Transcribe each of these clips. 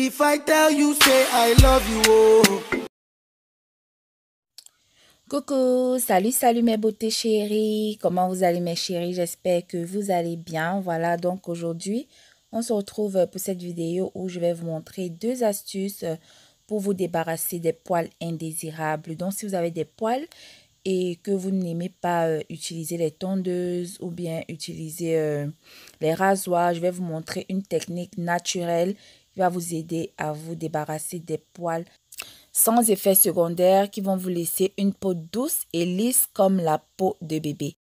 If I tell you, say I love you. Oh. Coucou, salut, salut mes beautés chéries. Comment vous allez mes chéries J'espère que vous allez bien. Voilà, donc aujourd'hui, on se retrouve pour cette vidéo où je vais vous montrer deux astuces pour vous débarrasser des poils indésirables. Donc, si vous avez des poils et que vous n'aimez pas euh, utiliser les tondeuses ou bien utiliser euh, les rasoirs, je vais vous montrer une technique naturelle va vous aider à vous débarrasser des poils sans effets secondaires qui vont vous laisser une peau douce et lisse comme la peau de bébé.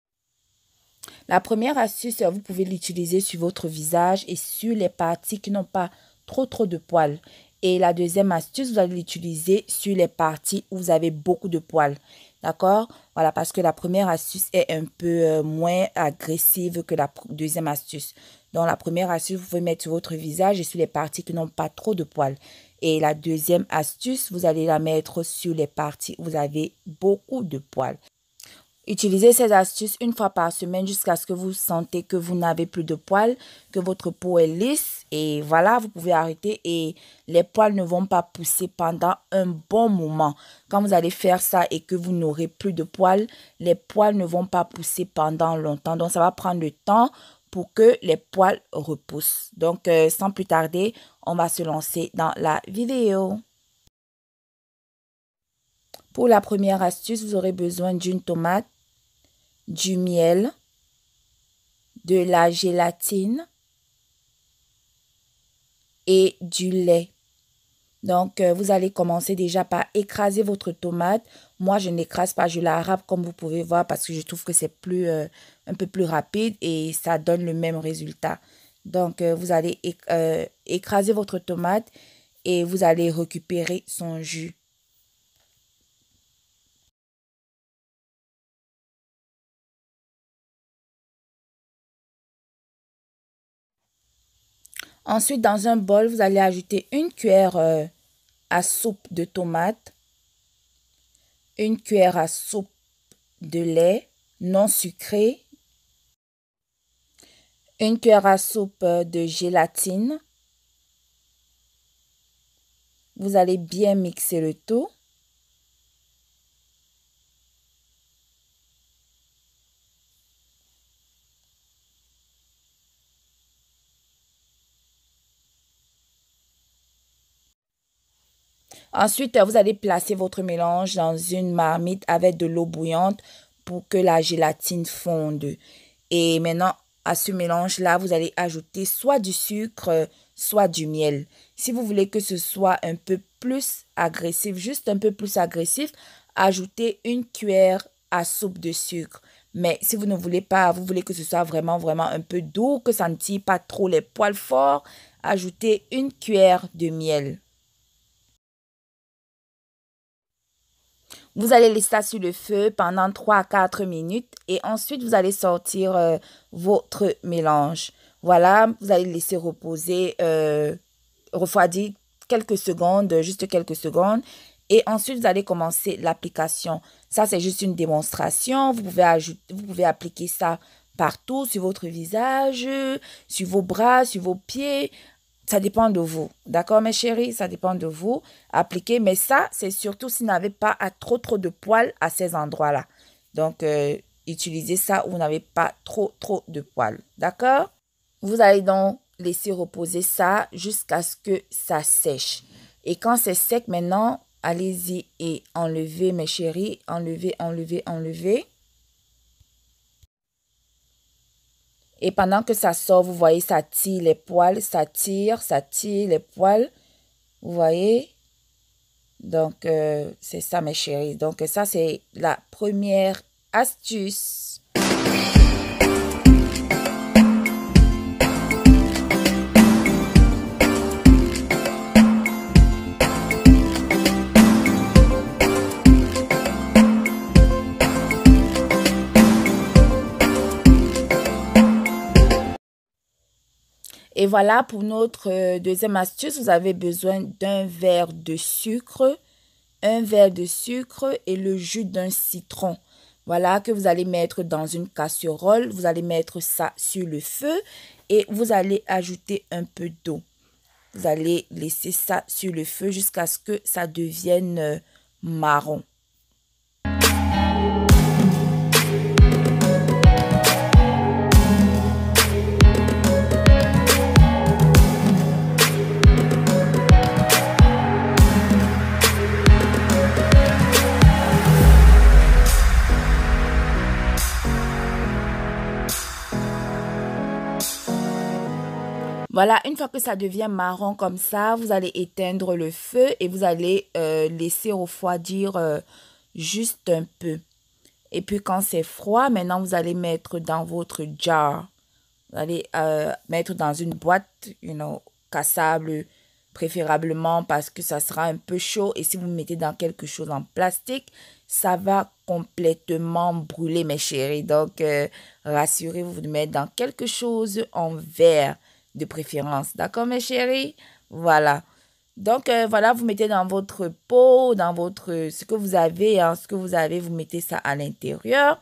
La première astuce, vous pouvez l'utiliser sur votre visage et sur les parties qui n'ont pas trop trop de poils. Et la deuxième astuce, vous allez l'utiliser sur les parties où vous avez beaucoup de poils. D'accord Voilà, parce que la première astuce est un peu euh, moins agressive que la deuxième astuce. Dans la première astuce, vous pouvez mettre sur votre visage et sur les parties qui n'ont pas trop de poils. Et la deuxième astuce, vous allez la mettre sur les parties où vous avez beaucoup de poils. Utilisez ces astuces une fois par semaine jusqu'à ce que vous sentez que vous n'avez plus de poils, que votre peau est lisse et voilà, vous pouvez arrêter et les poils ne vont pas pousser pendant un bon moment. Quand vous allez faire ça et que vous n'aurez plus de poils, les poils ne vont pas pousser pendant longtemps. Donc ça va prendre le temps pour que les poils repoussent. Donc euh, sans plus tarder, on va se lancer dans la vidéo. Pour la première astuce, vous aurez besoin d'une tomate du miel, de la gélatine et du lait. Donc, euh, vous allez commencer déjà par écraser votre tomate. Moi, je n'écrase pas, je la râpe comme vous pouvez voir parce que je trouve que c'est plus euh, un peu plus rapide et ça donne le même résultat. Donc, euh, vous allez écraser votre tomate et vous allez récupérer son jus. Ensuite, dans un bol, vous allez ajouter une cuillère euh, à soupe de tomate, une cuillère à soupe de lait non sucré, une cuillère à soupe euh, de gélatine. Vous allez bien mixer le tout. Ensuite, euh, vous allez placer votre mélange dans une marmite avec de l'eau bouillante pour que la gélatine fonde. Et maintenant, à ce mélange-là, vous allez ajouter soit du sucre, soit du miel. Si vous voulez que ce soit un peu plus agressif, juste un peu plus agressif, ajoutez une cuillère à soupe de sucre. Mais si vous ne voulez pas, vous voulez que ce soit vraiment, vraiment un peu doux, que ça ne tire pas trop les poils forts, ajoutez une cuillère de miel. Vous allez laisser ça sur le feu pendant 3 à 4 minutes et ensuite vous allez sortir euh, votre mélange. Voilà, vous allez laisser reposer, euh, refroidir quelques secondes, juste quelques secondes. Et ensuite, vous allez commencer l'application. Ça, c'est juste une démonstration. vous pouvez appliquer ça partout, sur votre visage, sur vos bras, sur vos pieds, ça dépend de vous. D'accord, mes chéris, ça dépend de vous. Appliquez. Mais ça, c'est surtout si vous n'avez pas à trop, trop de poils à ces endroits-là. Donc, euh, utilisez ça où vous n'avez pas trop, trop de poils. D'accord Vous allez donc laisser reposer ça jusqu'à ce que ça sèche. Et quand c'est sec maintenant, allez-y et enlevez, mes chéris. Enlevez, enlevez, enlevez. Et pendant que ça sort, vous voyez, ça tire les poils, ça tire, ça tire les poils. Vous voyez Donc, euh, c'est ça, mes chéris. Donc, ça, c'est la première astuce Et voilà, pour notre euh, deuxième astuce, vous avez besoin d'un verre de sucre, un verre de sucre et le jus d'un citron. Voilà, que vous allez mettre dans une casserole. Vous allez mettre ça sur le feu et vous allez ajouter un peu d'eau. Vous allez laisser ça sur le feu jusqu'à ce que ça devienne euh, marron. Voilà, une fois que ça devient marron comme ça, vous allez éteindre le feu et vous allez euh, laisser refroidir euh, juste un peu. Et puis quand c'est froid, maintenant vous allez mettre dans votre jar. Vous allez euh, mettre dans une boîte, you know, cassable préférablement parce que ça sera un peu chaud et si vous mettez dans quelque chose en plastique, ça va complètement brûler mes chéris. Donc, rassurez-vous de mettre dans quelque chose en verre de préférence. D'accord, mes chéris Voilà. Donc, euh, voilà, vous mettez dans votre peau, dans votre... Ce que vous avez, en hein, ce que vous avez, vous mettez ça à l'intérieur.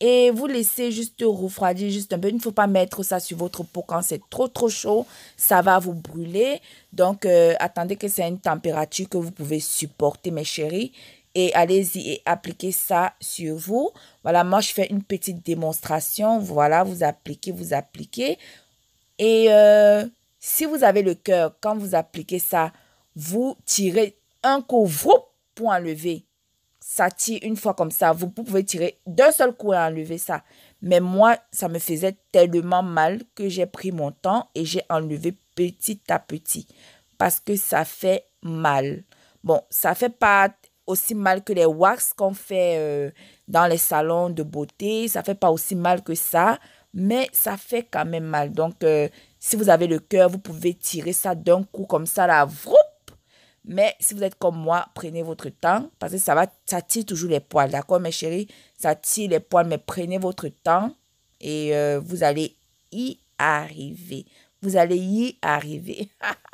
Et vous laissez juste refroidir juste un peu. Il ne faut pas mettre ça sur votre peau quand c'est trop, trop chaud. Ça va vous brûler. Donc, euh, attendez que c'est une température que vous pouvez supporter, mes chéris et allez-y et appliquez ça sur vous. Voilà, moi je fais une petite démonstration. Voilà, vous appliquez, vous appliquez. Et euh, si vous avez le cœur, quand vous appliquez ça, vous tirez un coup, pour enlever. Ça tire une fois comme ça. Vous pouvez tirer d'un seul coup et enlever ça. Mais moi, ça me faisait tellement mal que j'ai pris mon temps et j'ai enlevé petit à petit. Parce que ça fait mal. Bon, ça fait pas aussi mal que les wax qu'on fait euh, dans les salons de beauté. Ça fait pas aussi mal que ça mais ça fait quand même mal. Donc, euh, si vous avez le cœur, vous pouvez tirer ça d'un coup comme ça, la vroup. Mais si vous êtes comme moi, prenez votre temps parce que ça va, ça tire toujours les poils, d'accord, mes chéris? Ça tire les poils, mais prenez votre temps et euh, vous allez y arriver. Vous allez y arriver.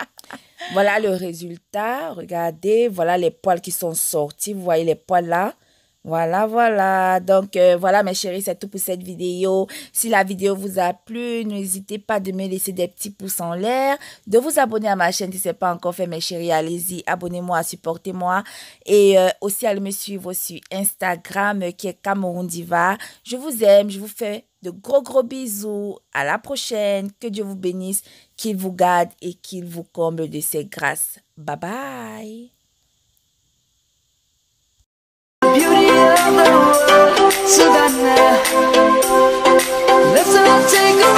voilà le résultat. Regardez, voilà les poils qui sont sortis. Vous voyez les poils là. Voilà, voilà. Donc, euh, voilà, mes chéris, c'est tout pour cette vidéo. Si la vidéo vous a plu, n'hésitez pas de me laisser des petits pouces en l'air, de vous abonner à ma chaîne si ce n'est pas encore fait, mes chéris. Allez-y, abonnez-moi, supportez-moi. Et euh, aussi, allez me suivre sur Instagram euh, qui est Cameroun Diva. Je vous aime, je vous fais de gros, gros bisous. À la prochaine. Que Dieu vous bénisse, qu'il vous garde et qu'il vous comble de ses grâces. Bye bye. world, Savannah. Let's all take a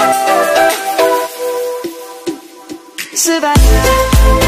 walk, Savannah.